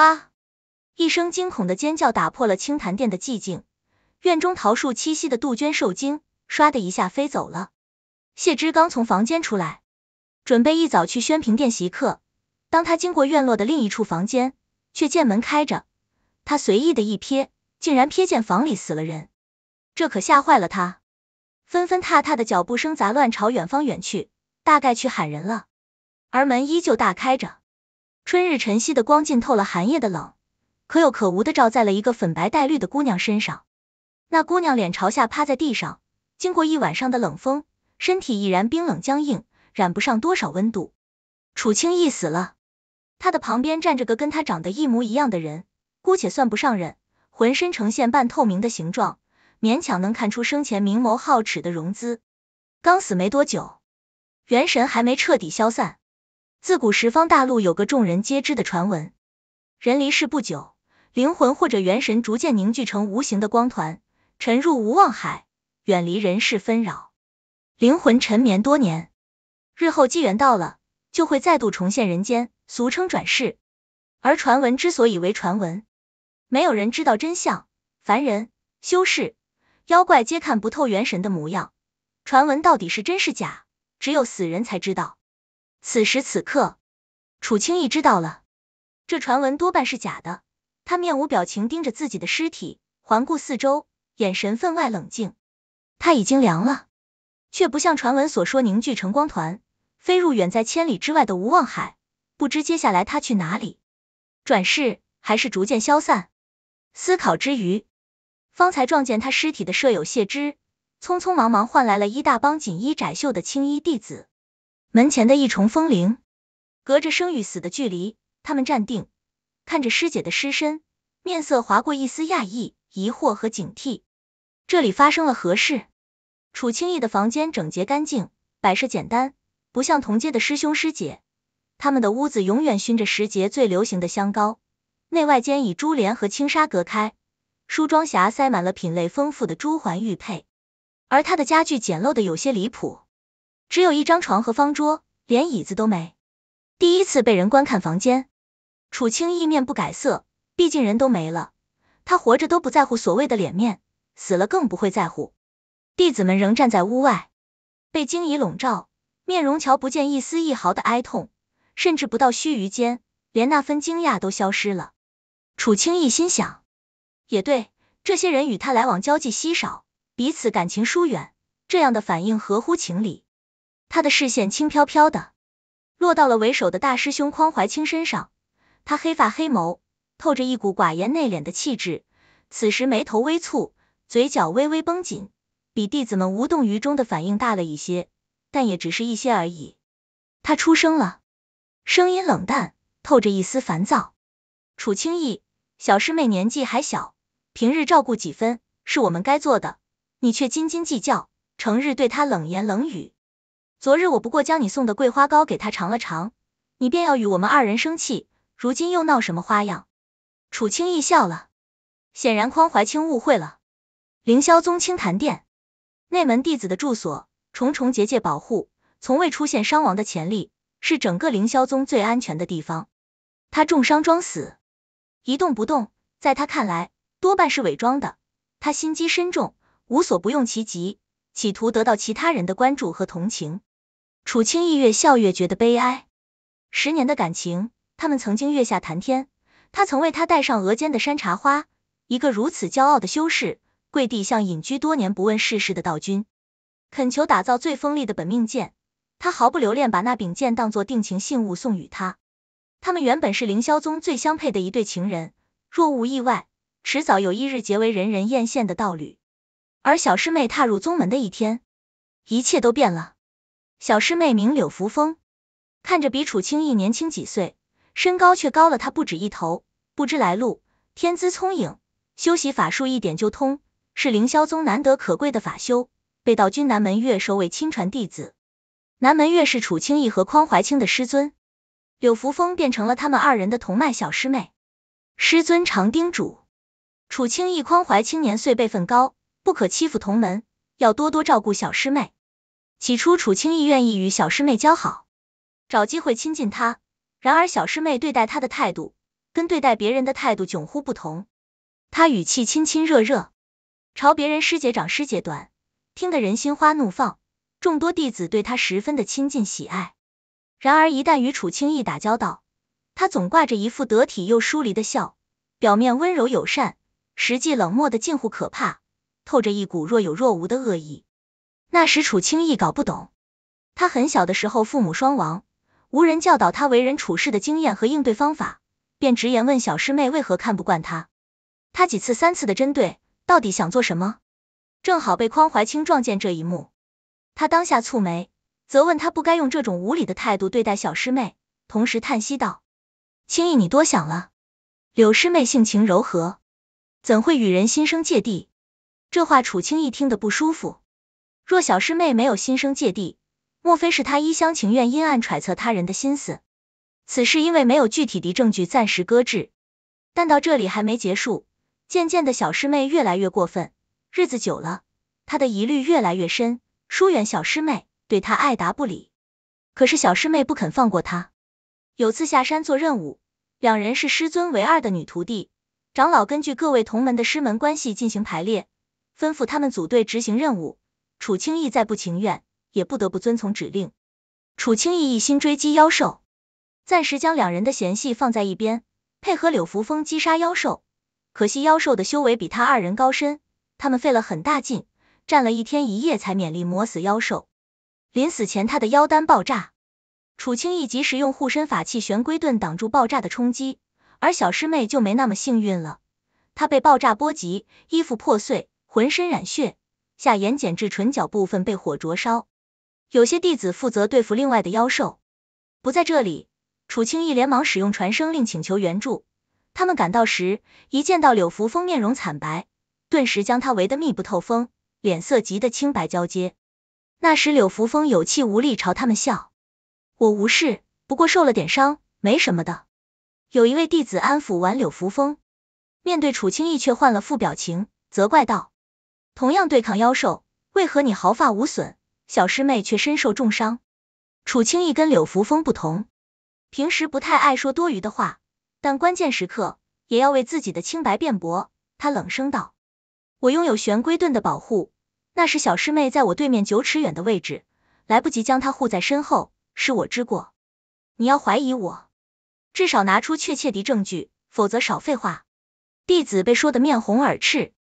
啊！一声惊恐的尖叫打破了清潭殿的寂静，院中桃树栖息的杜鹃受惊，唰的一下飞走了。谢之刚从房间出来，准备一早去宣平殿席客，当他经过院落的另一处房间，却见门开着，他随意的一瞥，竟然瞥见房里死了人，这可吓坏了他。纷纷踏踏的脚步声杂乱朝远方远去，大概去喊人了，而门依旧大开着。春日晨曦的光浸透了寒夜的冷，可有可无的照在了一个粉白带绿的姑娘身上。那姑娘脸朝下趴在地上，经过一晚上的冷风，身体已然冰冷僵硬，染不上多少温度。楚清逸死了，他的旁边站着个跟他长得一模一样的人，姑且算不上人，浑身呈现半透明的形状，勉强能看出生前明眸皓齿的容姿。刚死没多久，元神还没彻底消散。自古十方大陆有个众人皆知的传闻：人离世不久，灵魂或者元神逐渐凝聚成无形的光团，沉入无望海，远离人世纷扰。灵魂沉眠多年，日后机缘到了，就会再度重现人间，俗称转世。而传闻之所以为传闻，没有人知道真相。凡人、修士、妖怪皆看不透元神的模样，传闻到底是真是假，只有死人才知道。此时此刻，楚青逸知道了，这传闻多半是假的。他面无表情盯着自己的尸体，环顾四周，眼神分外冷静。他已经凉了，却不像传闻所说凝聚成光团，飞入远在千里之外的无望海。不知接下来他去哪里，转世还是逐渐消散？思考之余，方才撞见他尸体的舍友谢之，匆匆忙忙换来了一大帮锦衣窄袖的青衣弟子。门前的一重风铃，隔着生与死的距离，他们站定，看着师姐的尸身，面色划过一丝讶异、疑惑和警惕。这里发生了何事？楚清逸的房间整洁干净，摆设简单，不像同街的师兄师姐，他们的屋子永远熏着时节最流行的香膏，内外间以珠帘和轻纱隔开，梳妆匣塞满了品类丰富的珠环玉佩，而他的家具简陋的有些离谱。只有一张床和方桌，连椅子都没。第一次被人观看房间，楚清意面不改色，毕竟人都没了，他活着都不在乎所谓的脸面，死了更不会在乎。弟子们仍站在屋外，被惊疑笼罩，面容瞧不见一丝一毫的哀痛，甚至不到须臾间，连那份惊讶都消失了。楚清意心想，也对，这些人与他来往交际稀少，彼此感情疏远，这样的反应合乎情理。他的视线轻飘飘的落到了为首的大师兄匡怀清身上，他黑发黑眸，透着一股寡言内敛的气质，此时眉头微蹙，嘴角微微绷紧，比弟子们无动于衷的反应大了一些，但也只是一些而已。他出声了，声音冷淡，透着一丝烦躁。楚清意，小师妹年纪还小，平日照顾几分是我们该做的，你却斤斤计较，成日对她冷言冷语。昨日我不过将你送的桂花糕给他尝了尝，你便要与我们二人生气，如今又闹什么花样？楚清逸笑了，显然匡怀清误会了。凌霄宗清潭殿内门弟子的住所，重重结界保护，从未出现伤亡的潜力，是整个凌霄宗最安全的地方。他重伤装死，一动不动，在他看来多半是伪装的。他心机深重，无所不用其极，企图得到其他人的关注和同情。楚清逸越笑越觉得悲哀。十年的感情，他们曾经月下谈天，他曾为他戴上额间的山茶花。一个如此骄傲的修士，跪地向隐居多年不问世事的道君恳求打造最锋利的本命剑。他毫不留恋，把那柄剑当做定情信物送与他。他们原本是凌霄宗最相配的一对情人，若无意外，迟早有一日结为人人艳羡的道侣。而小师妹踏入宗门的一天，一切都变了。小师妹名柳扶风，看着比楚清逸年轻几岁，身高却高了他不止一头。不知来路，天资聪颖，修习法术一点就通，是凌霄宗难得可贵的法修，被道君南门月收为亲传弟子。南门月是楚清逸和匡怀清的师尊，柳扶风变成了他们二人的同脉小师妹。师尊常叮嘱楚清逸、匡怀清年岁辈分高，不可欺负同门，要多多照顾小师妹。起初，楚清逸愿意与小师妹交好，找机会亲近她。然而，小师妹对待她的态度，跟对待别人的态度迥乎不同。她语气亲亲热热，朝别人师姐长师姐短，听得人心花怒放。众多弟子对她十分的亲近喜爱。然而，一旦与楚清逸打交道，他总挂着一副得体又疏离的笑，表面温柔友善，实际冷漠的近乎可怕，透着一股若有若无的恶意。那时楚清意搞不懂，他很小的时候父母双亡，无人教导他为人处事的经验和应对方法，便直言问小师妹为何看不惯他，他几次三次的针对，到底想做什么？正好被匡怀清撞见这一幕，他当下蹙眉，责问他不该用这种无理的态度对待小师妹，同时叹息道：“清逸，你多想了，柳师妹性情柔和，怎会与人心生芥蒂？”这话楚清逸听得不舒服。若小师妹没有心生芥蒂，莫非是他一厢情愿、阴暗揣测他人的心思？此事因为没有具体的证据，暂时搁置。但到这里还没结束，渐渐的小师妹越来越过分，日子久了，他的疑虑越来越深，疏远小师妹，对他爱答不理。可是小师妹不肯放过他。有次下山做任务，两人是师尊唯二的女徒弟，长老根据各位同门的师门关系进行排列，吩咐他们组队执行任务。楚清逸再不情愿，也不得不遵从指令。楚清逸一心追击妖兽，暂时将两人的嫌隙放在一边，配合柳扶风击杀妖兽。可惜妖兽的修为比他二人高深，他们费了很大劲，战了一天一夜才勉力磨死妖兽。临死前，他的妖丹爆炸，楚清逸及时用护身法器玄龟盾挡住爆炸的冲击，而小师妹就没那么幸运了，她被爆炸波及，衣服破碎，浑身染血。下眼睑至唇角部分被火灼烧，有些弟子负责对付另外的妖兽，不在这里。楚青意连忙使用传声令请求援助。他们赶到时，一见到柳扶风面容惨白，顿时将他围得密不透风，脸色急得青白交接。那时柳扶风有气无力朝他们笑：“我无事，不过受了点伤，没什么的。”有一位弟子安抚完柳扶风，面对楚青意却换了副表情，责怪道。同样对抗妖兽，为何你毫发无损，小师妹却身受重伤？楚清逸跟柳扶风不同，平时不太爱说多余的话，但关键时刻也要为自己的清白辩驳。他冷声道：“我拥有玄龟盾的保护，那是小师妹在我对面九尺远的位置，来不及将她护在身后，是我之过。你要怀疑我，至少拿出确切的证据，否则少废话。”弟子被说得面红耳赤。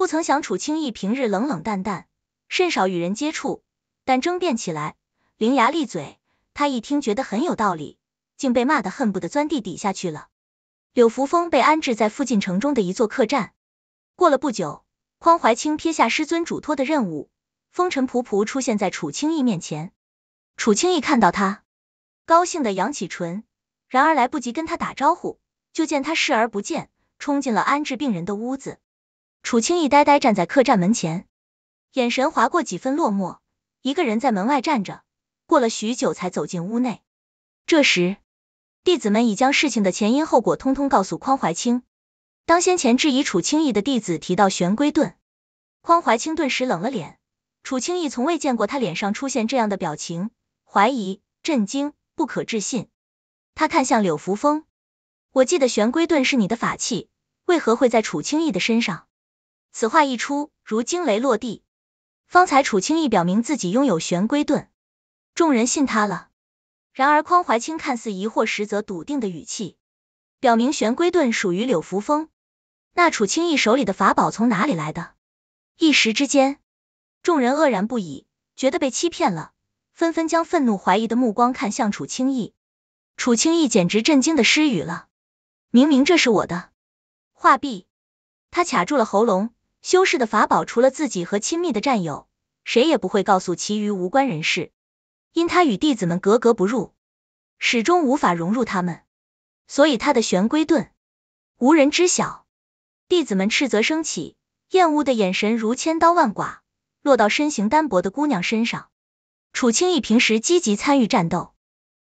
不曾想楚清逸平日冷冷淡淡，甚少与人接触，但争辩起来伶牙俐嘴。他一听觉得很有道理，竟被骂得恨不得钻地底下去了。柳扶风被安置在附近城中的一座客栈。过了不久，匡怀清撇下师尊嘱托的任务，风尘仆仆出现在楚清逸面前。楚清逸看到他，高兴的扬起唇，然而来不及跟他打招呼，就见他视而不见，冲进了安置病人的屋子。楚清逸呆呆站在客栈门前，眼神划过几分落寞，一个人在门外站着，过了许久才走进屋内。这时，弟子们已将事情的前因后果通通告诉匡怀清。当先前质疑楚清逸的弟子提到玄龟盾，匡怀清顿时冷了脸。楚清逸从未见过他脸上出现这样的表情，怀疑、震惊、不可置信。他看向柳扶风，我记得玄龟盾是你的法器，为何会在楚清逸的身上？此话一出，如惊雷落地。方才楚清逸表明自己拥有玄龟盾，众人信他了。然而匡怀清看似疑惑，实则笃定的语气，表明玄龟盾属于柳扶风。那楚清逸手里的法宝从哪里来的？一时之间，众人愕然不已，觉得被欺骗了，纷纷将愤怒、怀疑的目光看向楚清逸。楚清逸简直震惊的失语了，明明这是我的！画壁，他卡住了喉咙。修士的法宝除了自己和亲密的战友，谁也不会告诉其余无关人士。因他与弟子们格格不入，始终无法融入他们，所以他的玄龟盾无人知晓。弟子们斥责升起，厌恶的眼神如千刀万剐，落到身形单薄的姑娘身上。楚青逸平时积极参与战斗，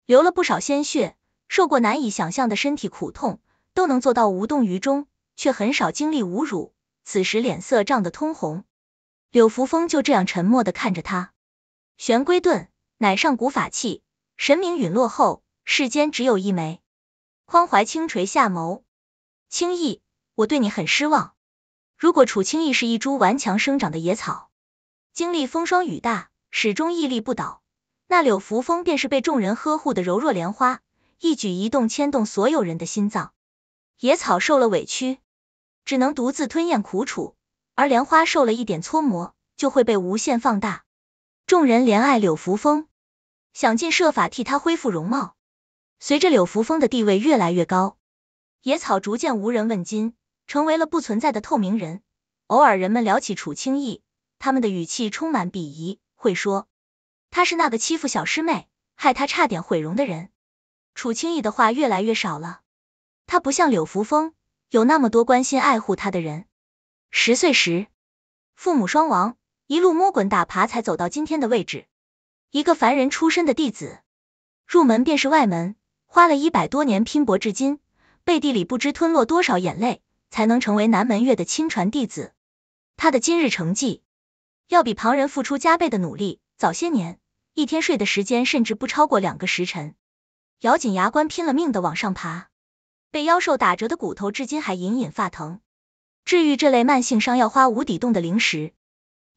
流了不少鲜血，受过难以想象的身体苦痛，都能做到无动于衷，却很少经历侮辱。此时脸色涨得通红，柳扶风就这样沉默的看着他。玄龟盾乃上古法器，神明陨落后，世间只有一枚。匡怀清垂下眸，青逸，我对你很失望。如果楚清逸是一株顽强生长的野草，经历风霜雨大，始终屹立不倒，那柳扶风便是被众人呵护的柔弱莲花，一举一动牵动所有人的心脏。野草受了委屈。只能独自吞咽苦楚，而莲花受了一点搓磨，就会被无限放大。众人怜爱柳扶风，想尽设法替他恢复容貌。随着柳扶风的地位越来越高，野草逐渐无人问津，成为了不存在的透明人。偶尔人们聊起楚清逸，他们的语气充满鄙夷，会说他是那个欺负小师妹，害她差点毁容的人。楚清逸的话越来越少了，他不像柳扶风。有那么多关心爱护他的人，十岁时父母双亡，一路摸滚打爬才走到今天的位置。一个凡人出身的弟子，入门便是外门，花了一百多年拼搏，至今背地里不知吞落多少眼泪，才能成为南门月的亲传弟子。他的今日成绩，要比旁人付出加倍的努力。早些年，一天睡的时间甚至不超过两个时辰，咬紧牙关，拼了命的往上爬。被妖兽打折的骨头，至今还隐隐发疼。治愈这类慢性伤要花无底洞的灵石。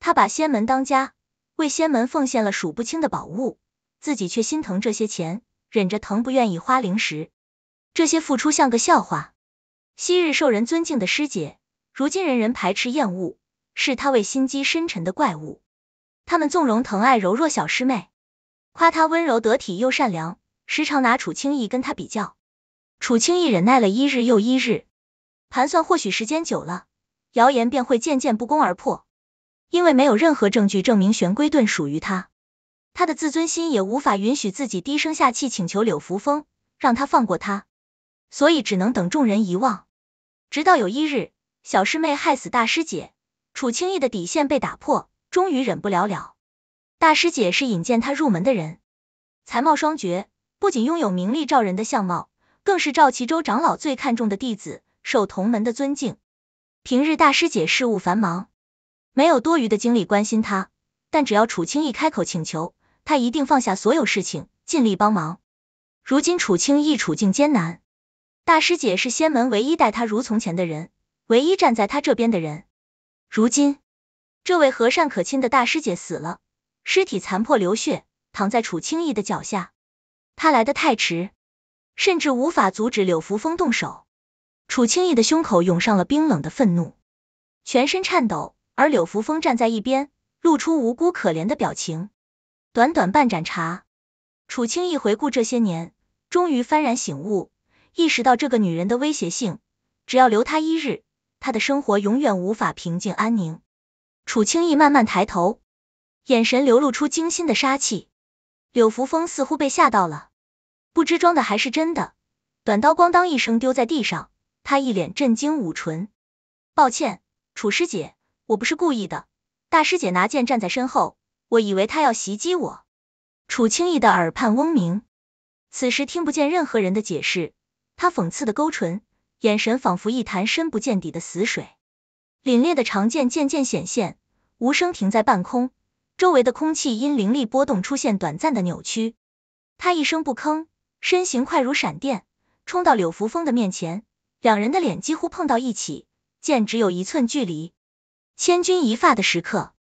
他把仙门当家，为仙门奉献了数不清的宝物，自己却心疼这些钱，忍着疼不愿意花灵石。这些付出像个笑话。昔日受人尊敬的师姐，如今人人排斥厌恶，视她为心机深沉的怪物。他们纵容疼爱柔弱小师妹，夸她温柔得体又善良，时常拿楚清逸跟她比较。楚清逸忍耐了一日又一日，盘算或许时间久了，谣言便会渐渐不攻而破。因为没有任何证据证明玄龟盾属于他，他的自尊心也无法允许自己低声下气请求柳扶风让他放过他，所以只能等众人遗忘。直到有一日，小师妹害死大师姐，楚清逸的底线被打破，终于忍不了了。大师姐是引荐他入门的人，才貌双绝，不仅拥有名利照人的相貌。更是赵齐州长老最看重的弟子，受同门的尊敬。平日大师姐事务繁忙，没有多余的精力关心他，但只要楚青逸开口请求，他一定放下所有事情，尽力帮忙。如今楚青逸处境艰难，大师姐是仙门唯一代他如从前的人，唯一站在他这边的人。如今，这位和善可亲的大师姐死了，尸体残破流血，躺在楚青逸的脚下。他来的太迟。甚至无法阻止柳扶风动手，楚清逸的胸口涌上了冰冷的愤怒，全身颤抖。而柳扶风站在一边，露出无辜可怜的表情。短短半盏茶，楚清逸回顾这些年，终于幡然醒悟，意识到这个女人的威胁性。只要留她一日，她的生活永远无法平静安宁。楚清逸慢慢抬头，眼神流露出惊心的杀气。柳扶风似乎被吓到了。不知装的还是真的，短刀咣当一声丢在地上，他一脸震惊，捂唇。抱歉，楚师姐，我不是故意的。大师姐拿剑站在身后，我以为他要袭击我。楚青逸的耳畔嗡鸣，此时听不见任何人的解释。他讽刺的勾唇，眼神仿佛一潭深不见底的死水。凛冽的长剑渐渐显现，无声停在半空，周围的空气因灵力波动出现短暂的扭曲。他一声不吭。身形快如闪电，冲到柳扶风的面前，两人的脸几乎碰到一起，剑只有一寸距离，千钧一发的时刻。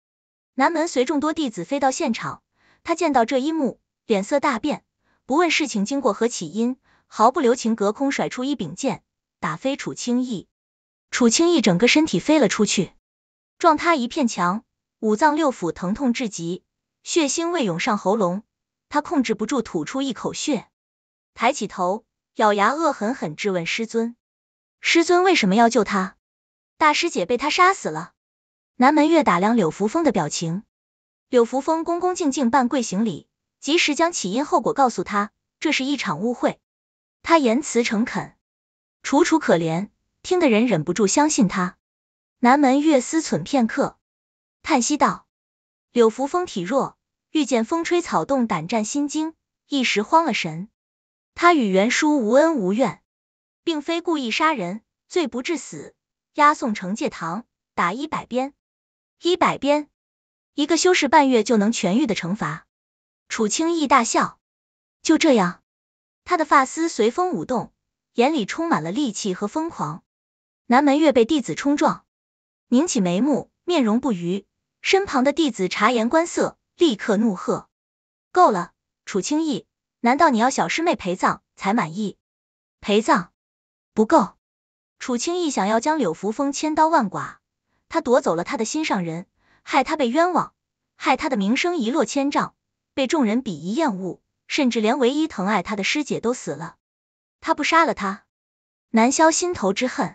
南门随众多弟子飞到现场，他见到这一幕，脸色大变，不问事情经过和起因，毫不留情，隔空甩出一柄剑，打飞楚清逸。楚清逸整个身体飞了出去，撞塌一片墙，五脏六腑疼痛至极，血腥未涌上喉咙，他控制不住吐出一口血。抬起头，咬牙恶狠狠质问师尊：“师尊为什么要救他？大师姐被他杀死了。”南门月打量柳扶风的表情，柳扶风恭恭敬敬半跪行礼，及时将起因后果告诉他，这是一场误会。他言辞诚恳，楚楚可怜，听得人忍不住相信他。南门月思忖片刻，叹息道：“柳扶风体弱，遇见风吹草动，胆战心惊，一时慌了神。”他与袁叔无恩无怨，并非故意杀人，罪不至死，押送惩戒堂打一百鞭，一百鞭，一个修士半月就能痊愈的惩罚。楚清义大笑，就这样，他的发丝随风舞动，眼里充满了戾气和疯狂。南门月被弟子冲撞，拧起眉目，面容不愉。身旁的弟子察言观色，立刻怒喝：“够了！”楚清义。难道你要小师妹陪葬才满意？陪葬不够。楚清逸想要将柳扶风千刀万剐，他夺走了他的心上人，害他被冤枉，害他的名声一落千丈，被众人鄙夷厌恶，甚至连唯一疼爱他的师姐都死了。他不杀了他，难消心头之恨。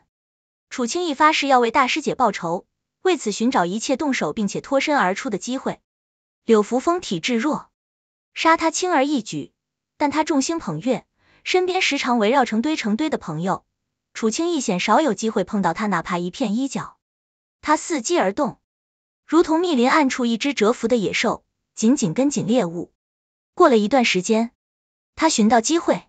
楚清逸发誓要为大师姐报仇，为此寻找一切动手并且脱身而出的机会。柳扶风体质弱，杀他轻而易举。但他众星捧月，身边时常围绕成堆成堆的朋友，楚清一显少有机会碰到他，哪怕一片衣角。他伺机而动，如同密林暗处一只蛰伏的野兽，紧紧跟紧猎物。过了一段时间，他寻到机会，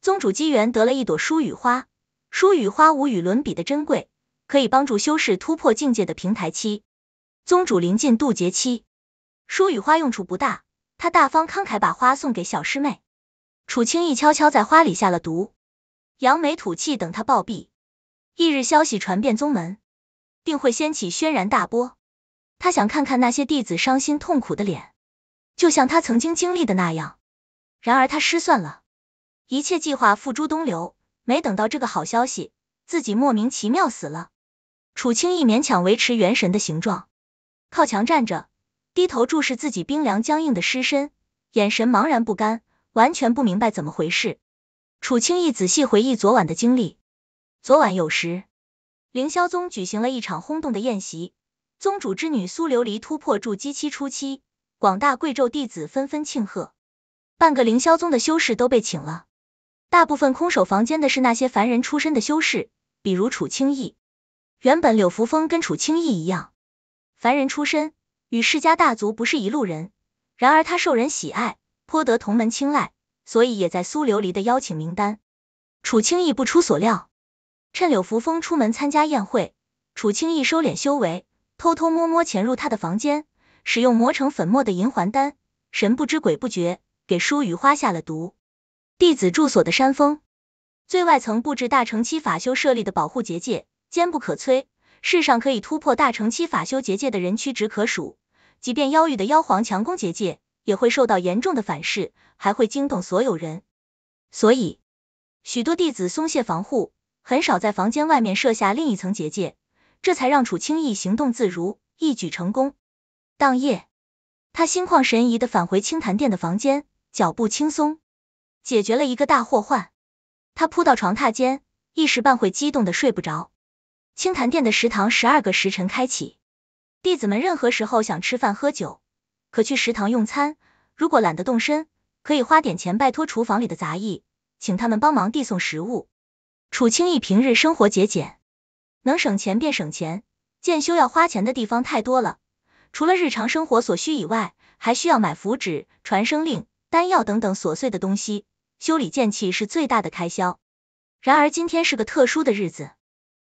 宗主机缘得了一朵疏雨花，疏雨花无与伦比的珍贵，可以帮助修士突破境界的平台期。宗主临近渡劫期，疏雨花用处不大，他大方慷慨把花送给小师妹。楚清逸悄悄在花里下了毒，扬眉吐气等他暴毙。翌日消息传遍宗门，定会掀起轩然大波。他想看看那些弟子伤心痛苦的脸，就像他曾经经历的那样。然而他失算了，一切计划付诸东流，没等到这个好消息，自己莫名其妙死了。楚清逸勉强维持元神的形状，靠墙站着，低头注视自己冰凉僵硬的尸身，眼神茫然不甘。完全不明白怎么回事。楚清逸仔细回忆昨晚的经历。昨晚有时，凌霄宗举行了一场轰动的宴席，宗主之女苏琉璃突破筑基期初期，广大贵胄弟子纷纷庆贺，半个凌霄宗的修士都被请了。大部分空手房间的是那些凡人出身的修士，比如楚清逸。原本柳扶风跟楚清逸一样，凡人出身，与世家大族不是一路人。然而他受人喜爱。颇得同门青睐，所以也在苏琉璃的邀请名单。楚清逸不出所料，趁柳扶风出门参加宴会，楚清逸收敛修为，偷偷摸摸潜入他的房间，使用磨成粉末的银环丹，神不知鬼不觉给舒雨花下了毒。弟子住所的山峰最外层布置大成期法修设立的保护结界，坚不可摧，世上可以突破大成期法修结界的人屈指可数，即便妖域的妖皇强攻结界。也会受到严重的反噬，还会惊动所有人。所以，许多弟子松懈防护，很少在房间外面设下另一层结界，这才让楚清逸行动自如，一举成功。当夜，他心旷神怡的返回清潭殿的房间，脚步轻松，解决了一个大祸患。他扑到床榻间，一时半会激动的睡不着。清潭殿的食堂十二个时辰开启，弟子们任何时候想吃饭喝酒。可去食堂用餐，如果懒得动身，可以花点钱拜托厨房里的杂役，请他们帮忙递送食物。楚清逸平日生活节俭，能省钱便省钱。建修要花钱的地方太多了，除了日常生活所需以外，还需要买符纸、传声令、丹药等等琐碎的东西。修理剑器是最大的开销。然而今天是个特殊的日子，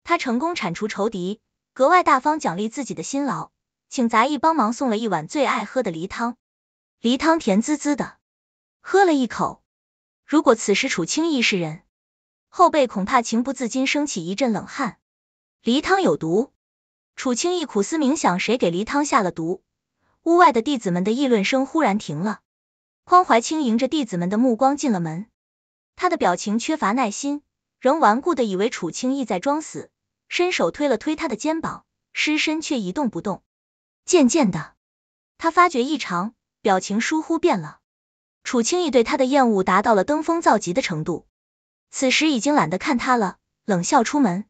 他成功铲除仇敌，格外大方奖励自己的辛劳。请杂役帮忙送了一碗最爱喝的梨汤，梨汤甜滋滋的，喝了一口。如果此时楚清逸是人，后背恐怕情不自禁升起一阵冷汗。梨汤有毒，楚清逸苦思冥想，谁给梨汤下了毒？屋外的弟子们的议论声忽然停了。匡怀清迎着弟子们的目光进了门，他的表情缺乏耐心，仍顽固的以为楚清逸在装死，伸手推了推他的肩膀，尸身却一动不动。渐渐的，他发觉异常，表情疏忽变了。楚清逸对他的厌恶达到了登峰造极的程度，此时已经懒得看他了，冷笑出门。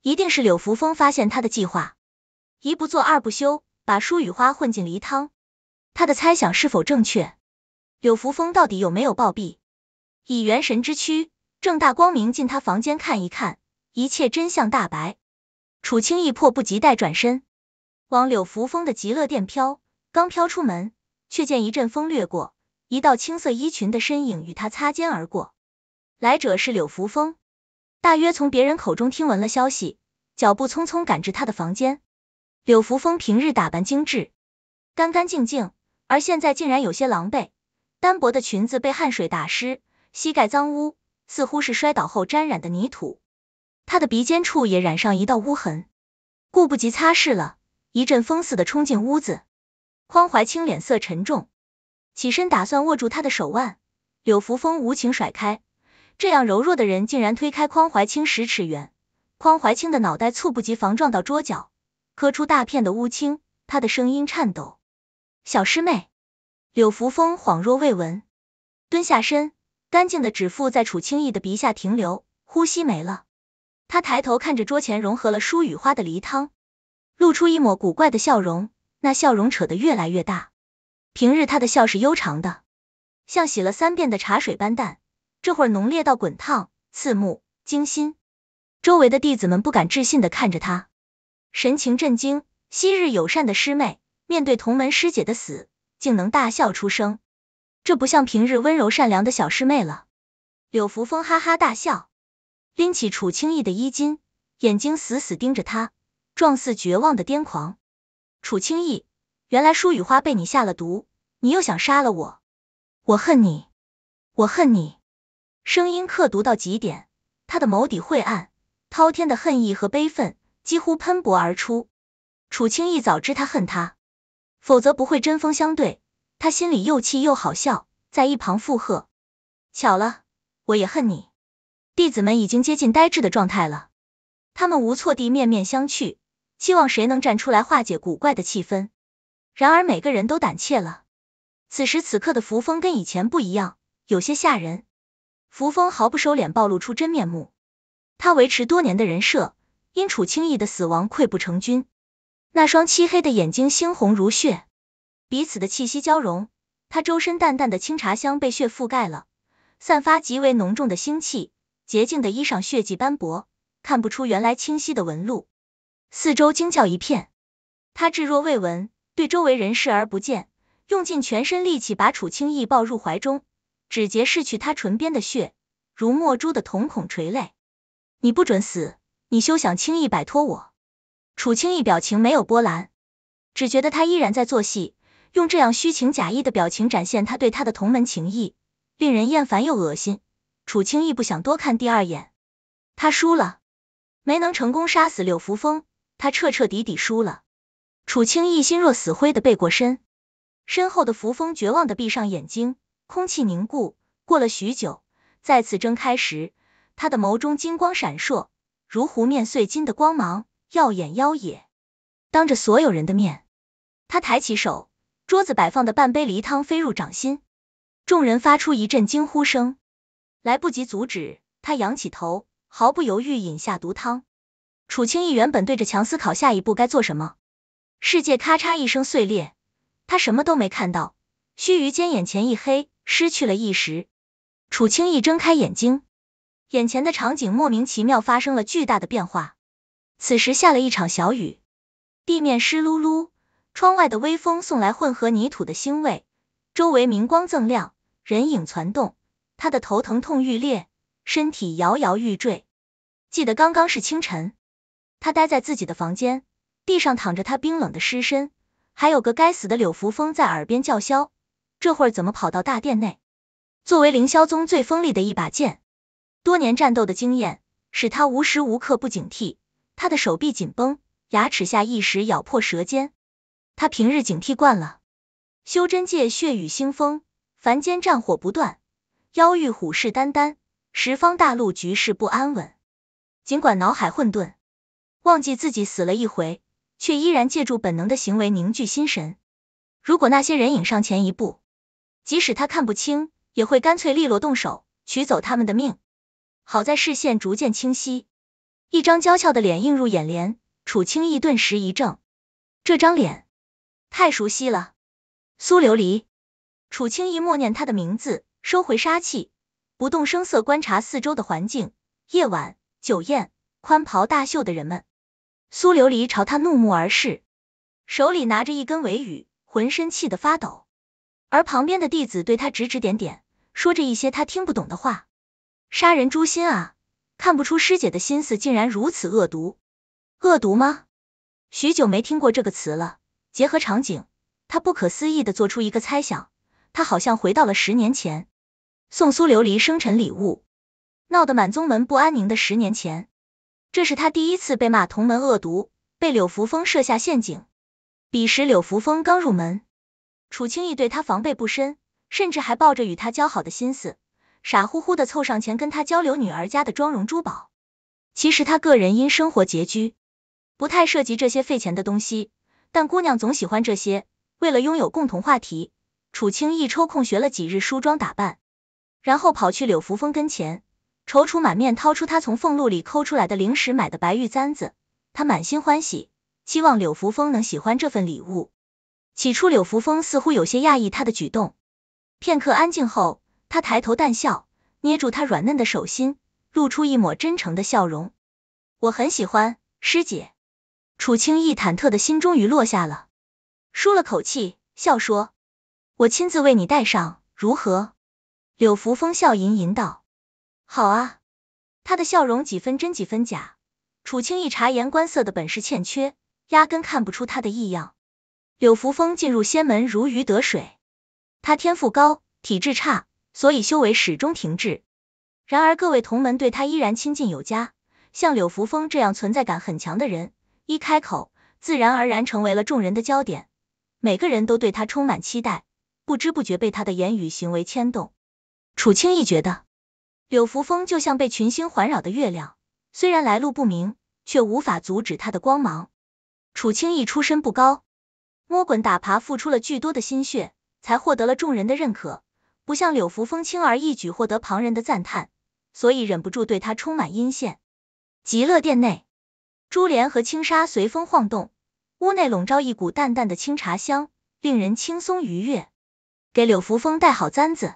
一定是柳扶风发现他的计划，一不做二不休，把舒雨花混进梨汤。他的猜想是否正确？柳扶风到底有没有暴毙？以元神之躯，正大光明进他房间看一看，一切真相大白。楚清逸迫不及待转身。往柳扶风的极乐殿飘，刚飘出门，却见一阵风掠过，一道青色衣裙的身影与他擦肩而过。来者是柳扶风，大约从别人口中听闻了消息，脚步匆匆赶至他的房间。柳扶风平日打扮精致，干干净净，而现在竟然有些狼狈，单薄的裙子被汗水打湿，膝盖脏污，似乎是摔倒后沾染的泥土。他的鼻尖处也染上一道污痕，顾不及擦拭了。一阵风似的冲进屋子，匡怀清脸色沉重，起身打算握住他的手腕，柳扶风无情甩开，这样柔弱的人竟然推开匡怀清十尺远，匡怀清的脑袋猝不及防撞到桌角，磕出大片的乌青，他的声音颤抖，小师妹，柳扶风恍若未闻，蹲下身，干净的指腹在楚清逸的鼻下停留，呼吸没了，他抬头看着桌前融合了书雨花的梨汤。露出一抹古怪的笑容，那笑容扯得越来越大。平日他的笑是悠长的，像洗了三遍的茶水般淡，这会浓烈到滚烫、刺目、惊心。周围的弟子们不敢置信的看着他，神情震惊。昔日友善的师妹，面对同门师姐的死，竟能大笑出声，这不像平日温柔善良的小师妹了。柳扶风哈哈大笑，拎起楚清逸的衣襟，眼睛死死盯着他。状似绝望的癫狂，楚清逸，原来舒雨花被你下了毒，你又想杀了我，我恨你，我恨你！声音刻毒到极点，他的眸底晦暗，滔天的恨意和悲愤几乎喷薄而出。楚清逸早知他恨他，否则不会针锋相对。他心里又气又好笑，在一旁附和：“巧了，我也恨你。”弟子们已经接近呆滞的状态了，他们无措地面面相觑。期望谁能站出来化解古怪的气氛，然而每个人都胆怯了。此时此刻的扶风跟以前不一样，有些吓人。扶风毫不收敛，暴露出真面目。他维持多年的人设，因楚清逸的死亡溃不成军。那双漆黑的眼睛，猩红如血，彼此的气息交融。他周身淡淡的清茶香被血覆盖了，散发极为浓重的腥气。洁净的衣裳血迹斑驳，看不出原来清晰的纹路。四周惊叫一片，他置若未闻，对周围人视而不见，用尽全身力气把楚清逸抱入怀中，指节拭去他唇边的血，如墨珠的瞳孔垂泪。你不准死，你休想轻易摆脱我。楚清逸表情没有波澜，只觉得他依然在做戏，用这样虚情假意的表情展现他对他的同门情谊，令人厌烦又恶心。楚清逸不想多看第二眼，他输了，没能成功杀死柳扶风。他彻彻底底输了。楚清逸心若死灰的背过身，身后的扶风绝望的闭上眼睛，空气凝固。过了许久，再次睁开时，他的眸中金光闪烁，如湖面碎金的光芒，耀眼妖冶。当着所有人的面，他抬起手，桌子摆放的半杯梨汤飞入掌心，众人发出一阵惊呼声，来不及阻止，他仰起头，毫不犹豫饮下毒汤。楚清翼原本对着墙思考下一步该做什么，世界咔嚓一声碎裂，他什么都没看到。须臾间，眼前一黑，失去了意识。楚清翼睁开眼睛，眼前的场景莫名其妙发生了巨大的变化。此时下了一场小雨，地面湿漉漉，窗外的微风送来混合泥土的腥味，周围明光锃亮，人影攒动。他的头疼痛欲裂，身体摇摇欲坠。记得刚刚是清晨。他待在自己的房间，地上躺着他冰冷的尸身，还有个该死的柳扶风在耳边叫嚣。这会儿怎么跑到大殿内？作为凌霄宗最锋利的一把剑，多年战斗的经验使他无时无刻不警惕。他的手臂紧绷，牙齿下意识咬破舌尖。他平日警惕惯了，修真界血雨腥风，凡间战火不断，妖域虎视眈眈，十方大陆局势不安稳。尽管脑海混沌。忘记自己死了一回，却依然借助本能的行为凝聚心神。如果那些人影上前一步，即使他看不清，也会干脆利落动手取走他们的命。好在视线逐渐清晰，一张娇俏的脸映入眼帘，楚清逸顿时一怔，这张脸太熟悉了，苏琉璃。楚清逸默念他的名字，收回杀气，不动声色观察四周的环境。夜晚，酒宴，宽袍大袖的人们。苏琉璃朝他怒目而视，手里拿着一根尾羽，浑身气得发抖。而旁边的弟子对他指指点点，说着一些他听不懂的话。杀人诛心啊！看不出师姐的心思竟然如此恶毒，恶毒吗？许久没听过这个词了。结合场景，他不可思议的做出一个猜想：他好像回到了十年前，送苏琉璃生辰礼物，闹得满宗门不安宁的十年前。这是他第一次被骂同门恶毒，被柳扶风设下陷阱。彼时柳扶风刚入门，楚清逸对他防备不深，甚至还抱着与他交好的心思，傻乎乎的凑上前跟他交流女儿家的妆容珠宝。其实他个人因生活拮据，不太涉及这些费钱的东西，但姑娘总喜欢这些。为了拥有共同话题，楚清逸抽空学了几日梳妆打扮，然后跑去柳扶风跟前。踌躇满面，掏出他从俸禄里抠出来的零食买的白玉簪子，他满心欢喜，期望柳扶风能喜欢这份礼物。起初，柳扶风似乎有些讶异他的举动，片刻安静后，他抬头淡笑，捏住他软嫩的手心，露出一抹真诚的笑容。我很喜欢，师姐。楚清逸忐忑的心终于落下了，舒了口气，笑说：“我亲自为你戴上，如何？”柳扶风笑吟吟道。好啊，他的笑容几分真几分假，楚清逸察言观色的本事欠缺，压根看不出他的异样。柳扶风进入仙门如鱼得水，他天赋高，体质差，所以修为始终停滞。然而各位同门对他依然亲近有加，像柳扶风这样存在感很强的人，一开口自然而然成为了众人的焦点，每个人都对他充满期待，不知不觉被他的言语行为牵动。楚清逸觉得。柳扶风就像被群星环绕的月亮，虽然来路不明，却无法阻止他的光芒。楚清逸出身不高，摸滚打爬付出了巨多的心血，才获得了众人的认可，不像柳扶风轻而易举获得旁人的赞叹，所以忍不住对他充满阴羡。极乐殿内，珠帘和轻纱随风晃动，屋内笼罩一股淡淡的清茶香，令人轻松愉悦。给柳扶风带好簪子。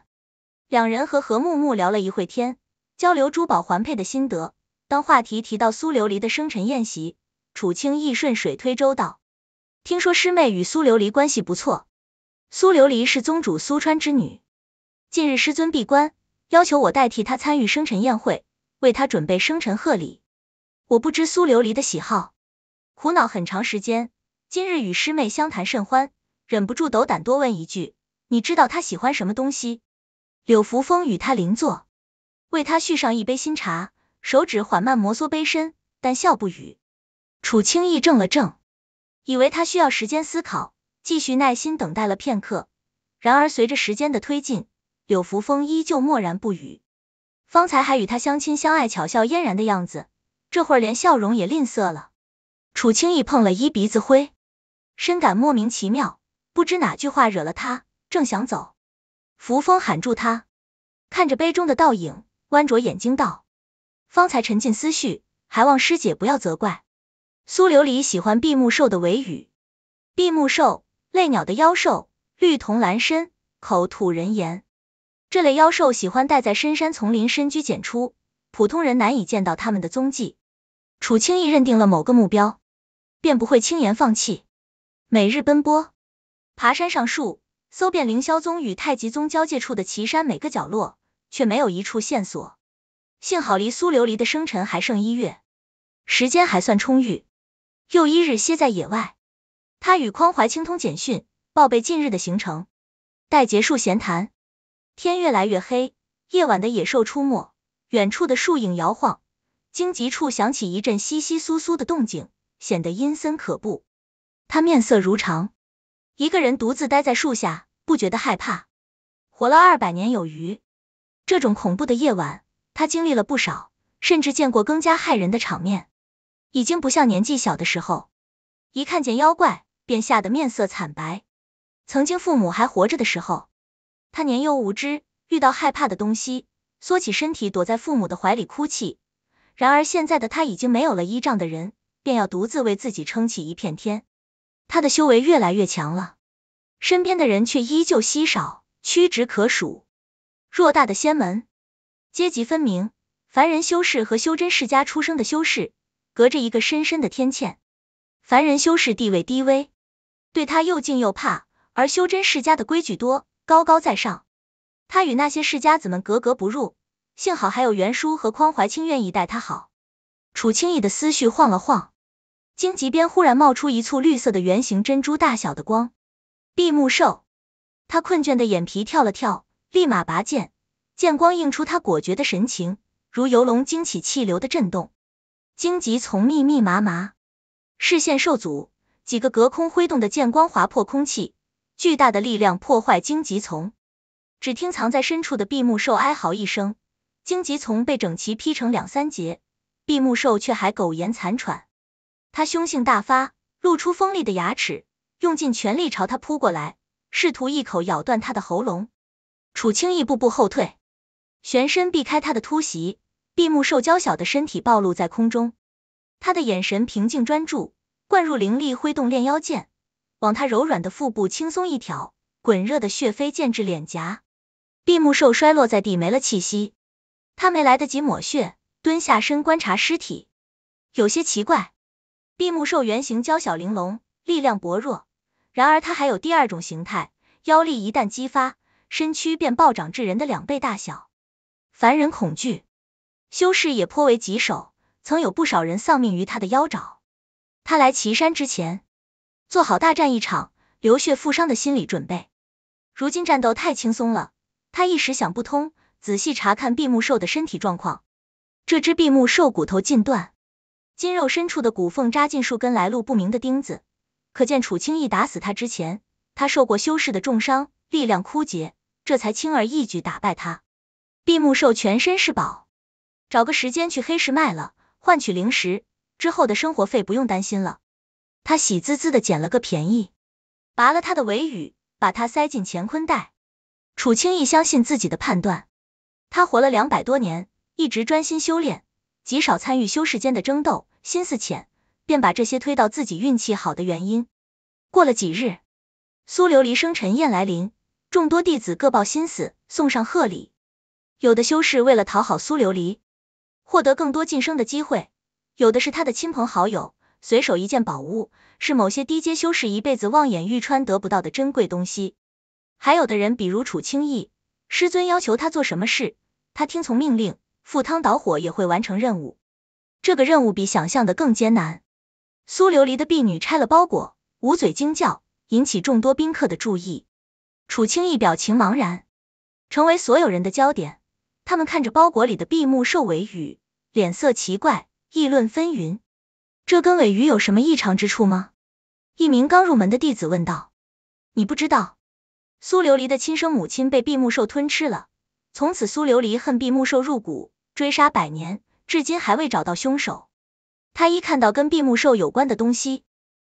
两人和何木木聊了一会天，交流珠宝环佩的心得。当话题提到苏琉璃的生辰宴席，楚清逸顺水推舟道：“听说师妹与苏琉璃关系不错，苏琉璃是宗主苏川之女。近日师尊闭关，要求我代替她参与生辰宴会，为她准备生辰贺礼。我不知苏琉璃的喜好，苦恼很长时间。今日与师妹相谈甚欢，忍不住斗胆多问一句，你知道他喜欢什么东西？”柳扶风与他邻坐，为他续上一杯新茶，手指缓慢摩挲杯身，但笑不语。楚清逸怔了怔，以为他需要时间思考，继续耐心等待了片刻。然而随着时间的推进，柳扶风依旧默然不语。方才还与他相亲相爱、巧笑嫣然的样子，这会儿连笑容也吝啬了。楚清逸碰了一鼻子灰，深感莫名其妙，不知哪句话惹了他，正想走。扶风喊住他，看着杯中的倒影，弯着眼睛道：“方才沉浸思绪，还望师姐不要责怪。”苏琉璃喜欢闭目兽的尾羽，闭目兽类鸟的妖兽，绿瞳蓝身，口吐人言。这类妖兽喜欢待在深山丛林，深居简出，普通人难以见到他们的踪迹。楚轻易认定了某个目标，便不会轻言放弃，每日奔波，爬山上树。搜遍凌霄宗与太极宗交界处的岐山每个角落，却没有一处线索。幸好离苏琉璃的生辰还剩一月，时间还算充裕。又一日歇在野外，他与匡怀清通简讯，报备近日的行程。待结束闲谈，天越来越黑，夜晚的野兽出没，远处的树影摇晃，荆棘处响起一阵窸窸窣窣的动静，显得阴森可怖。他面色如常。一个人独自待在树下，不觉得害怕。活了二百年有余，这种恐怖的夜晚，他经历了不少，甚至见过更加骇人的场面。已经不像年纪小的时候，一看见妖怪便吓得面色惨白。曾经父母还活着的时候，他年幼无知，遇到害怕的东西，缩起身体躲在父母的怀里哭泣。然而现在的他已经没有了依仗的人，便要独自为自己撑起一片天。他的修为越来越强了，身边的人却依旧稀少，屈指可数。偌大的仙门，阶级分明，凡人修士和修真世家出生的修士隔着一个深深的天堑。凡人修士地位低微，对他又敬又怕；而修真世家的规矩多，高高在上。他与那些世家子们格格不入，幸好还有袁叔和匡怀清愿意待他好。楚青逸的思绪晃了晃。荆棘边忽然冒出一簇绿色的圆形珍珠大小的光，闭目兽，他困倦的眼皮跳了跳，立马拔剑，剑光映出他果决的神情，如游龙惊起气流的震动。荆棘丛密密麻麻，视线受阻，几个隔空挥动的剑光划破空气，巨大的力量破坏荆棘丛。只听藏在深处的闭目兽哀嚎一声，荆棘丛被整齐劈成两三节，闭目兽却还苟延残喘。他凶性大发，露出锋利的牙齿，用尽全力朝他扑过来，试图一口咬断他的喉咙。楚青一步步后退，旋身避开他的突袭，闭目兽娇小的身体暴露在空中。他的眼神平静专注，灌入灵力，挥动炼妖剑，往他柔软的腹部轻松一挑，滚热的血飞溅至脸颊。闭目兽摔落在地，没了气息。他没来得及抹血，蹲下身观察尸体，有些奇怪。闭目兽原型娇小玲珑，力量薄弱。然而它还有第二种形态，妖力一旦激发，身躯便暴涨至人的两倍大小，凡人恐惧，修士也颇为棘手。曾有不少人丧命于它的妖爪。他来岐山之前，做好大战一场、流血负伤的心理准备。如今战斗太轻松了，他一时想不通。仔细查看闭目兽的身体状况，这只闭目兽骨头尽断。筋肉深处的骨缝扎进数根，来路不明的钉子，可见楚青逸打死他之前，他受过修士的重伤，力量枯竭，这才轻而易举打败他。闭目兽全身是宝，找个时间去黑市卖了，换取零食之后的生活费不用担心了。他喜滋滋的捡了个便宜，拔了他的尾羽，把它塞进乾坤袋。楚青逸相信自己的判断，他活了两百多年，一直专心修炼，极少参与修士间的争斗。心思浅，便把这些推到自己运气好的原因。过了几日，苏琉璃生辰宴来临，众多弟子各抱心思送上贺礼。有的修士为了讨好苏琉璃，获得更多晋升的机会；有的是他的亲朋好友，随手一件宝物，是某些低阶修士一辈子望眼欲穿得不到的珍贵东西。还有的人，比如楚清逸，师尊要求他做什么事，他听从命令，赴汤蹈火也会完成任务。这个任务比想象的更艰难。苏琉璃的婢女拆了包裹，捂嘴惊叫，引起众多宾客的注意。楚清逸表情茫然，成为所有人的焦点。他们看着包裹里的闭目兽尾鱼，脸色奇怪，议论纷纭。这跟尾鱼有什么异常之处吗？一名刚入门的弟子问道。你不知道，苏琉璃的亲生母亲被闭目兽吞吃了，从此苏琉璃恨闭目兽入骨，追杀百年。至今还未找到凶手。他一看到跟闭目兽有关的东西，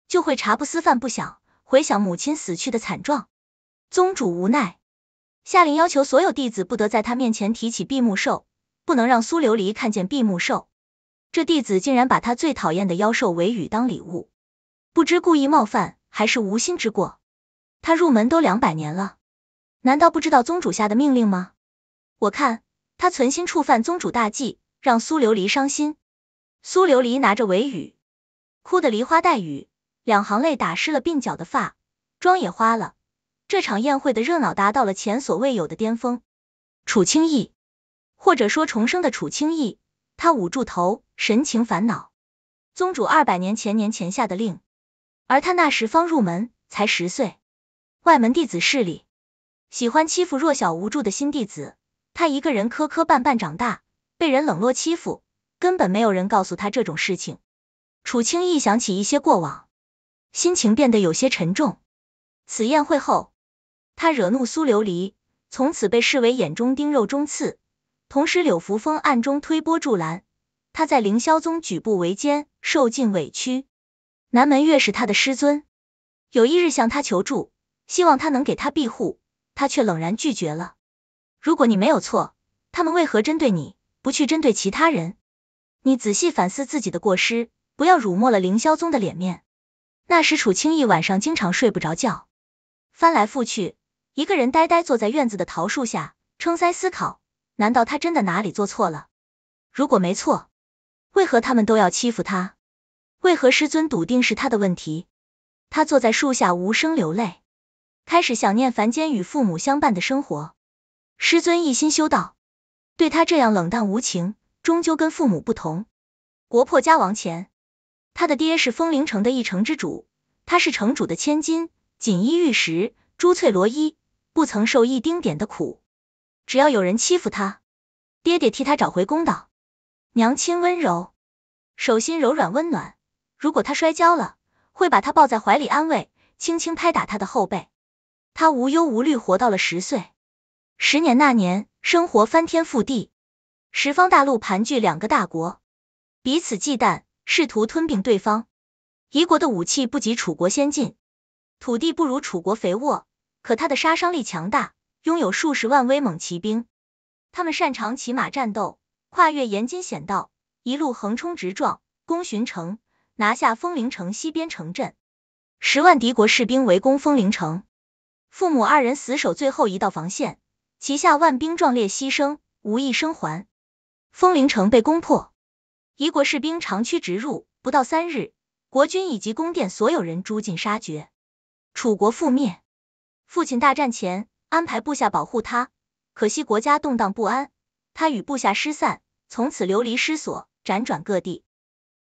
就会茶不思饭不想，回想母亲死去的惨状。宗主无奈，下令要求所有弟子不得在他面前提起闭目兽，不能让苏琉璃看见闭目兽。这弟子竟然把他最讨厌的妖兽尾羽当礼物，不知故意冒犯还是无心之过。他入门都两百年了，难道不知道宗主下的命令吗？我看他存心触犯宗主大忌。让苏琉璃伤心。苏琉璃拿着尾羽，哭得梨花带雨，两行泪打湿了鬓角的发，妆也花了。这场宴会的热闹达到了前所未有的巅峰。楚清逸，或者说重生的楚清逸，他捂住头，神情烦恼。宗主二百年前年前下的令，而他那时方入门，才十岁。外门弟子势力喜欢欺负弱小无助的新弟子，他一个人磕磕绊绊长大。被人冷落欺负，根本没有人告诉他这种事情。楚青一想起一些过往，心情变得有些沉重。此宴会后，他惹怒苏琉璃，从此被视为眼中钉、肉中刺。同时，柳扶风暗中推波助澜，他在凌霄宗举步维艰，受尽委屈。南门越是他的师尊，有一日向他求助，希望他能给他庇护，他却冷然拒绝了。如果你没有错，他们为何针对你？不去针对其他人，你仔细反思自己的过失，不要辱没了凌霄宗的脸面。那时楚清逸晚上经常睡不着觉，翻来覆去，一个人呆呆坐在院子的桃树下，撑腮思考：难道他真的哪里做错了？如果没错，为何他们都要欺负他？为何师尊笃定是他的问题？他坐在树下无声流泪，开始想念凡间与父母相伴的生活。师尊一心修道。对他这样冷淡无情，终究跟父母不同。国破家亡前，他的爹是风陵城的一城之主，他是城主的千金，锦衣玉食，珠翠罗衣，不曾受一丁点的苦。只要有人欺负他，爹爹替他找回公道。娘亲温柔，手心柔软温暖。如果他摔跤了，会把他抱在怀里安慰，轻轻拍打他的后背。他无忧无虑活到了十岁。十年那年。生活翻天覆地，十方大陆盘踞两个大国，彼此忌惮，试图吞并对方。敌国的武器不及楚国先进，土地不如楚国肥沃，可他的杀伤力强大，拥有数十万威猛骑兵。他们擅长骑马战斗，跨越严津险道，一路横冲直撞，攻寻城，拿下风陵城西边城镇。十万敌国士兵围攻风陵城，父母二人死守最后一道防线。旗下万兵壮烈牺牲，无一生还。风陵城被攻破，夷国士兵长驱直入，不到三日，国军以及宫殿所有人诛尽杀绝。楚国覆灭，父亲大战前安排部下保护他，可惜国家动荡不安，他与部下失散，从此流离失所，辗转各地。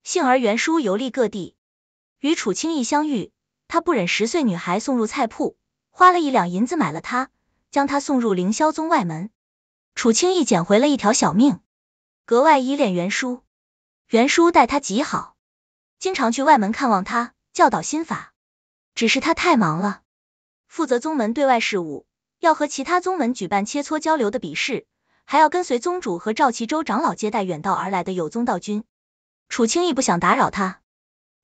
幸而袁叔游历各地，与楚清逸相遇，他不忍十岁女孩送入菜铺，花了一两银子买了她。将他送入凌霄宗外门，楚青易捡回了一条小命，格外依恋袁叔。袁叔待他极好，经常去外门看望他，教导心法。只是他太忙了，负责宗门对外事务，要和其他宗门举办切磋交流的比试，还要跟随宗主和赵齐州长老接待远道而来的有宗道君。楚青易不想打扰他，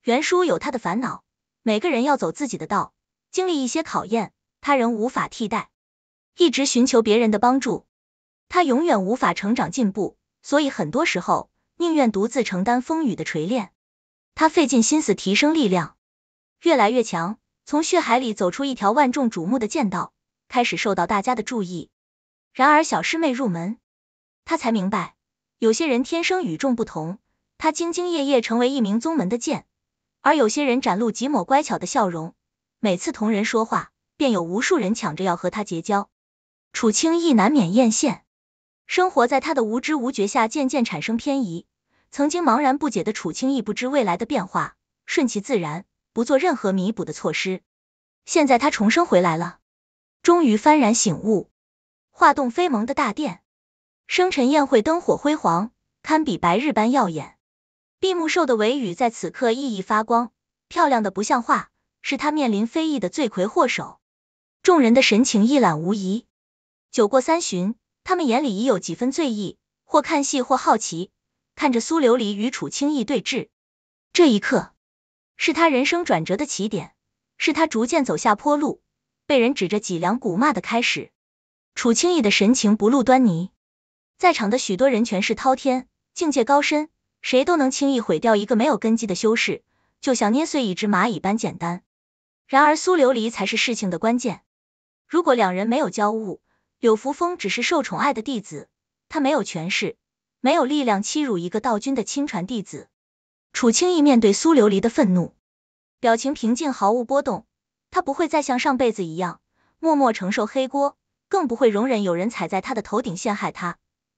袁叔有他的烦恼，每个人要走自己的道，经历一些考验，他人无法替代。一直寻求别人的帮助，他永远无法成长进步，所以很多时候宁愿独自承担风雨的锤炼。他费尽心思提升力量，越来越强，从血海里走出一条万众瞩目的剑道，开始受到大家的注意。然而小师妹入门，他才明白，有些人天生与众不同。他兢兢业业成为一名宗门的剑，而有些人展露几抹乖巧的笑容，每次同人说话，便有无数人抢着要和他结交。楚青意难免艳羡，生活在他的无知无觉下渐渐产生偏移。曾经茫然不解的楚青意不知未来的变化，顺其自然，不做任何弥补的措施。现在他重生回来了，终于幡然醒悟。画栋飞盟的大殿，生辰宴会灯火辉煌，堪比白日般耀眼。闭目兽的尾羽在此刻熠熠发光，漂亮的不像话，是他面临非议的罪魁祸首。众人的神情一览无遗。酒过三巡，他们眼里已有几分醉意，或看戏，或好奇，看着苏琉璃与楚清逸对峙。这一刻，是他人生转折的起点，是他逐渐走下坡路、被人指着脊梁骨骂的开始。楚清逸的神情不露端倪，在场的许多人全是滔天境界高深，谁都能轻易毁掉一个没有根基的修士，就像捏碎一只蚂蚁般简单。然而，苏琉璃才是事情的关键。如果两人没有交恶，柳扶风只是受宠爱的弟子，他没有权势，没有力量欺辱一个道君的亲传弟子。楚清逸面对苏琉璃的愤怒，表情平静，毫无波动。他不会再像上辈子一样默默承受黑锅，更不会容忍有人踩在他的头顶陷害他。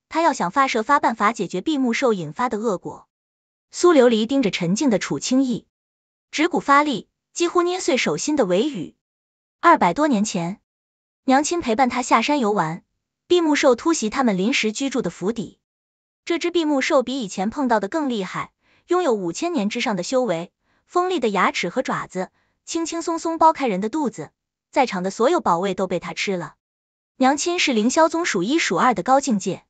他要想发射发办法解决闭目兽引发的恶果。苏琉璃盯着沉静的楚清逸，指骨发力，几乎捏碎手心的尾羽。二百多年前。娘亲陪伴他下山游玩，闭目兽突袭他们临时居住的府邸。这只闭目兽比以前碰到的更厉害，拥有五千年之上的修为，锋利的牙齿和爪子，轻轻松松剥开人的肚子。在场的所有宝贝都被他吃了。娘亲是凌霄宗数一数二的高境界，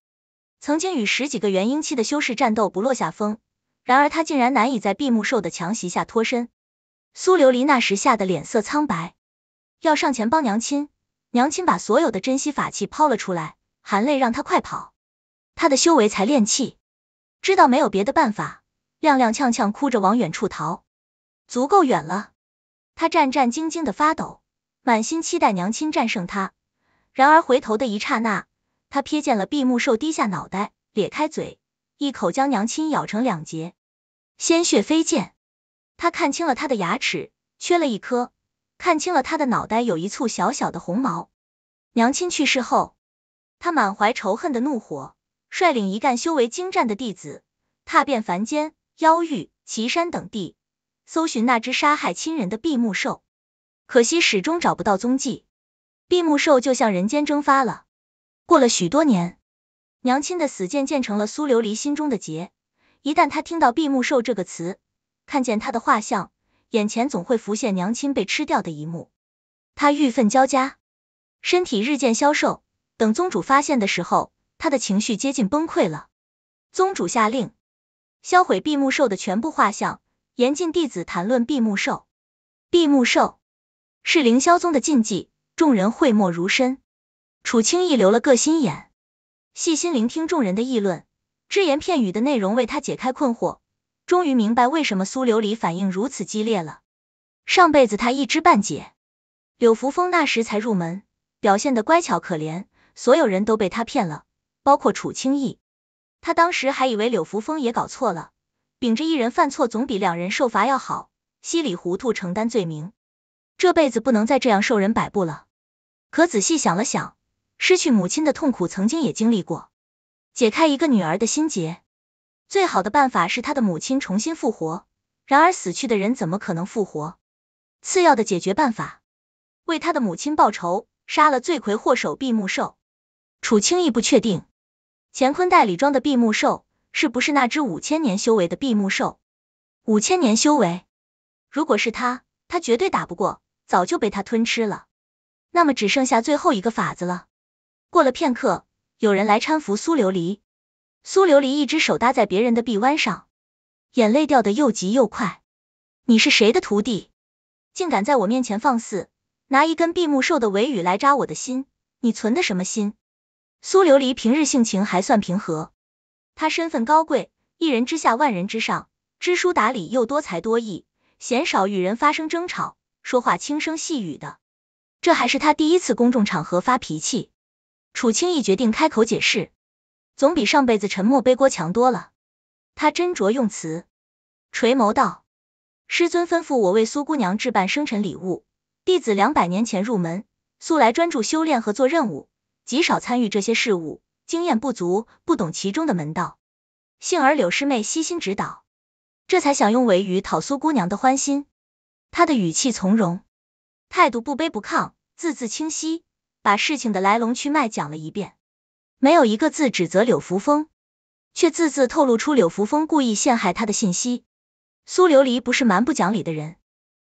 曾经与十几个元婴期的修士战斗不落下风。然而他竟然难以在闭目兽的强袭下脱身。苏琉璃那时吓得脸色苍白，要上前帮娘亲。娘亲把所有的珍稀法器抛了出来，含泪让他快跑。他的修为才炼气，知道没有别的办法，踉踉跄跄哭着往远处逃。足够远了，他战战兢兢的发抖，满心期待娘亲战胜他。然而回头的一刹那，他瞥见了闭目兽低下脑袋，咧开嘴，一口将娘亲咬成两截，鲜血飞溅。他看清了他的牙齿，缺了一颗。看清了他的脑袋有一簇小小的红毛。娘亲去世后，他满怀仇恨的怒火，率领一干修为精湛的弟子，踏遍凡间、妖域、岐山等地，搜寻那只杀害亲人的闭目兽。可惜始终找不到踪迹，闭目兽就像人间蒸发了。过了许多年，娘亲的死渐渐成了苏琉璃心中的结。一旦他听到闭目兽这个词，看见他的画像。眼前总会浮现娘亲被吃掉的一幕，他郁愤交加，身体日渐消瘦。等宗主发现的时候，他的情绪接近崩溃了。宗主下令销毁闭目兽的全部画像，严禁弟子谈论闭目兽。闭目兽是凌霄宗的禁忌，众人讳莫如深。楚清逸留了个心眼，细心聆听众人的议论，只言片语的内容为他解开困惑。终于明白为什么苏琉璃反应如此激烈了。上辈子他一知半解，柳扶风那时才入门，表现的乖巧可怜，所有人都被他骗了，包括楚清逸。他当时还以为柳扶风也搞错了，秉着一人犯错总比两人受罚要好，稀里糊涂承担罪名。这辈子不能再这样受人摆布了。可仔细想了想，失去母亲的痛苦曾经也经历过，解开一个女儿的心结。最好的办法是他的母亲重新复活，然而死去的人怎么可能复活？次要的解决办法，为他的母亲报仇，杀了罪魁祸首闭目兽。楚青亦不确定乾坤袋里装的闭目兽是不是那只五千年修为的闭目兽。五千年修为，如果是他，他绝对打不过，早就被他吞吃了。那么只剩下最后一个法子了。过了片刻，有人来搀扶苏琉璃。苏琉璃一只手搭在别人的臂弯上，眼泪掉得又急又快。你是谁的徒弟？竟敢在我面前放肆，拿一根闭目兽的尾羽来扎我的心，你存的什么心？苏琉璃平日性情还算平和，她身份高贵，一人之下万人之上，知书达理又多才多艺，鲜少与人发生争吵，说话轻声细语的。这还是他第一次公众场合发脾气。楚青意决定开口解释。总比上辈子沉默背锅强多了。他斟酌用词，垂眸道：“师尊吩咐我为苏姑娘置办生辰礼物，弟子两百年前入门，素来专注修炼和做任务，极少参与这些事务，经验不足，不懂其中的门道。幸而柳师妹悉心指导，这才想用尾语讨苏姑娘的欢心。”他的语气从容，态度不卑不亢，字字清晰，把事情的来龙去脉讲了一遍。没有一个字指责柳扶风，却字字透露出柳扶风故意陷害他的信息。苏琉璃不是蛮不讲理的人，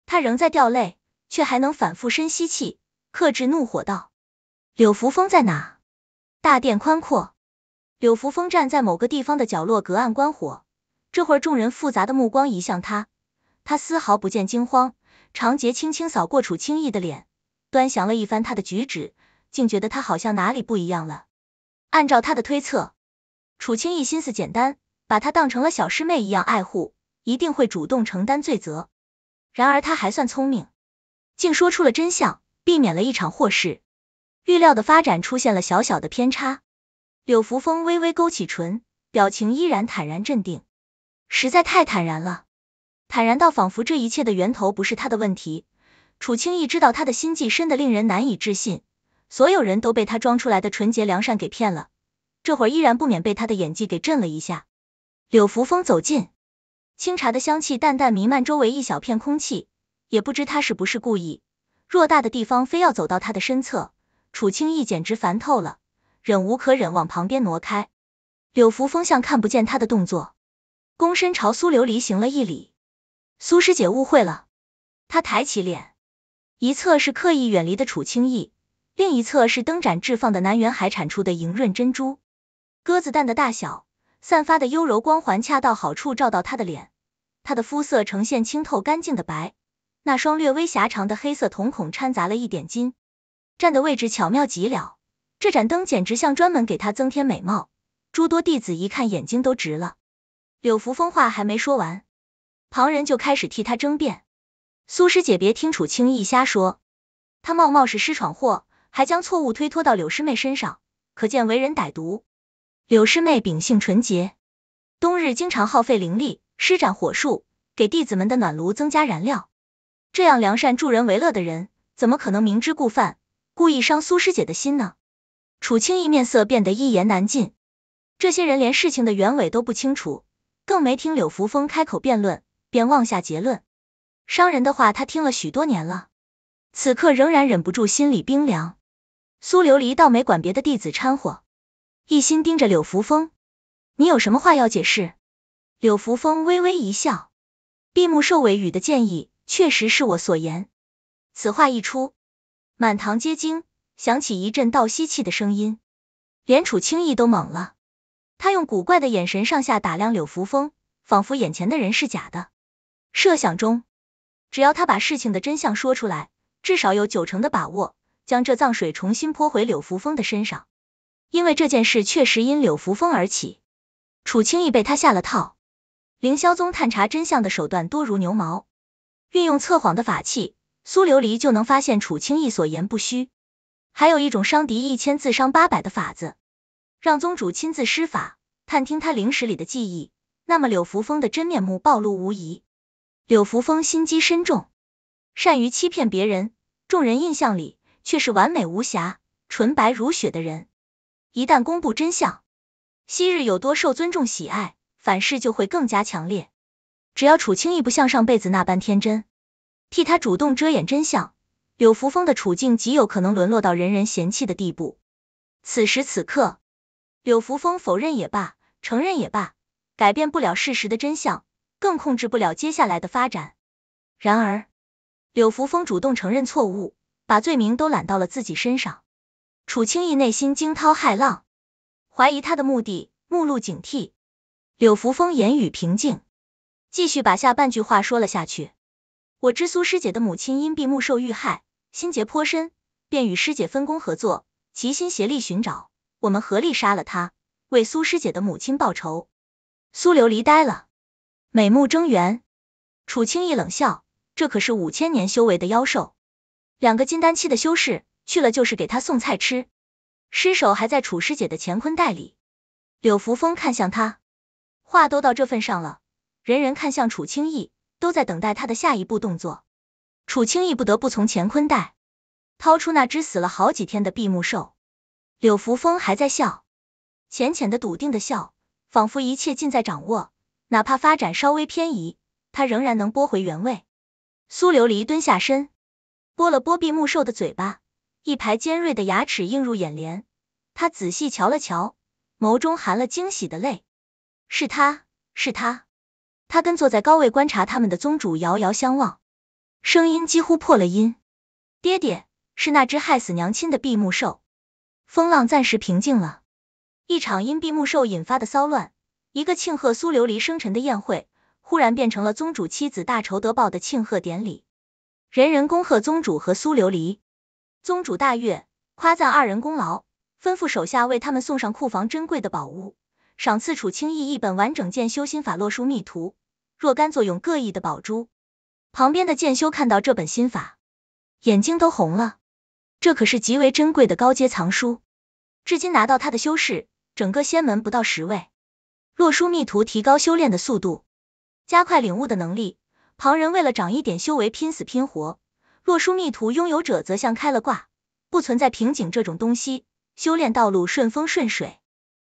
他仍在掉泪，却还能反复深吸气，克制怒火道：“柳扶风在哪？”大殿宽阔，柳扶风站在某个地方的角落，隔岸观火。这会儿众人复杂的目光移向他，他丝毫不见惊慌。长睫轻轻扫过楚青逸的脸，端详了一番他的举止，竟觉得他好像哪里不一样了。按照他的推测，楚清逸心思简单，把他当成了小师妹一样爱护，一定会主动承担罪责。然而他还算聪明，竟说出了真相，避免了一场祸事。预料的发展出现了小小的偏差。柳扶风微微勾起唇，表情依然坦然镇定，实在太坦然了，坦然到仿佛这一切的源头不是他的问题。楚清逸知道他的心计深的令人难以置信。所有人都被他装出来的纯洁良善给骗了，这会儿依然不免被他的演技给震了一下。柳扶风走近，清茶的香气淡淡弥漫周围一小片空气，也不知他是不是故意。偌大的地方，非要走到他的身侧，楚清逸简直烦透了，忍无可忍，往旁边挪开。柳扶风像看不见他的动作，躬身朝苏琉璃行了一礼：“苏师姐误会了。”他抬起脸，一侧是刻意远离的楚清逸。另一侧是灯盏置放的南园海产出的莹润珍珠，鸽子蛋的大小，散发的幽柔光环恰到好处照到他的脸，他的肤色呈现清透干净的白，那双略微狭长的黑色瞳孔掺杂了一点金，站的位置巧妙极了，这盏灯简直像专门给他增添美貌。诸多弟子一看，眼睛都直了。柳扶风话还没说完，旁人就开始替他争辩：“苏师姐，别听楚青逸瞎说，他冒冒是失闯祸。”还将错误推脱到柳师妹身上，可见为人歹毒。柳师妹秉性纯洁，冬日经常耗费灵力施展火术，给弟子们的暖炉增加燃料。这样良善助人为乐的人，怎么可能明知故犯，故意伤苏师姐的心呢？楚青衣面色变得一言难尽。这些人连事情的原委都不清楚，更没听柳扶风开口辩论，便妄下结论。伤人的话他听了许多年了，此刻仍然忍不住心里冰凉。苏琉璃倒没管别的弟子掺和，一心盯着柳扶风。你有什么话要解释？柳扶风微微一笑，闭目受尾羽的建议确实是我所言。此话一出，满堂皆惊，响起一阵倒吸气的声音。连楚清逸都懵了，他用古怪的眼神上下打量柳扶风，仿佛眼前的人是假的。设想中，只要他把事情的真相说出来，至少有九成的把握。将这脏水重新泼回柳扶风的身上，因为这件事确实因柳扶风而起。楚清逸被他下了套，凌霄宗探查真相的手段多如牛毛，运用测谎的法器，苏琉璃就能发现楚清逸所言不虚。还有一种伤敌一千自伤八百的法子，让宗主亲自施法探听他灵石里的记忆，那么柳扶风的真面目暴露无疑。柳扶风心机深重，善于欺骗别人，众人印象里。却是完美无瑕、纯白如雪的人，一旦公布真相，昔日有多受尊重、喜爱，反噬就会更加强烈。只要楚青一不像上辈子那般天真，替他主动遮掩真相，柳扶风的处境极有可能沦落到人人嫌弃的地步。此时此刻，柳扶风否认也罢，承认也罢，改变不了事实的真相，更控制不了接下来的发展。然而，柳扶风主动承认错误。把罪名都揽到了自己身上，楚清逸内心惊涛骇浪，怀疑他的目的，目露警惕。柳扶风言语平静，继续把下半句话说了下去：“我知苏师姐的母亲因闭目兽遇害，心结颇深，便与师姐分工合作，齐心协力寻找。我们合力杀了他，为苏师姐的母亲报仇。”苏琉璃呆了，美目睁圆。楚清逸冷笑：“这可是五千年修为的妖兽。”两个金丹期的修士去了，就是给他送菜吃。尸首还在楚师姐的乾坤袋里。柳扶风看向他，话都到这份上了，人人看向楚青逸，都在等待他的下一步动作。楚青逸不得不从乾坤袋掏出那只死了好几天的闭目兽。柳扶风还在笑，浅浅的、笃定的笑，仿佛一切尽在掌握，哪怕发展稍微偏移，他仍然能拨回原位。苏琉璃蹲下身。拨了拨闭目兽的嘴巴，一排尖锐的牙齿映入眼帘。他仔细瞧了瞧，眸中含了惊喜的泪。是他，是他！他跟坐在高位观察他们的宗主遥遥相望，声音几乎破了音：“爹爹，是那只害死娘亲的闭目兽。”风浪暂时平静了。一场因闭目兽引发的骚乱，一个庆贺苏琉璃生辰的宴会，忽然变成了宗主妻子大仇得报的庆贺典礼。人人恭贺宗主和苏琉璃，宗主大悦，夸赞二人功劳，吩咐手下为他们送上库房珍贵的宝物，赏赐楚青逸一本完整剑修心法《洛书秘图》，若干作用各异的宝珠。旁边的剑修看到这本心法，眼睛都红了。这可是极为珍贵的高阶藏书，至今拿到它的修士，整个仙门不到十位。洛书秘图提高修炼的速度，加快领悟的能力。旁人为了长一点修为拼死拼活，若书密图拥有者则像开了挂，不存在瓶颈这种东西，修炼道路顺风顺水。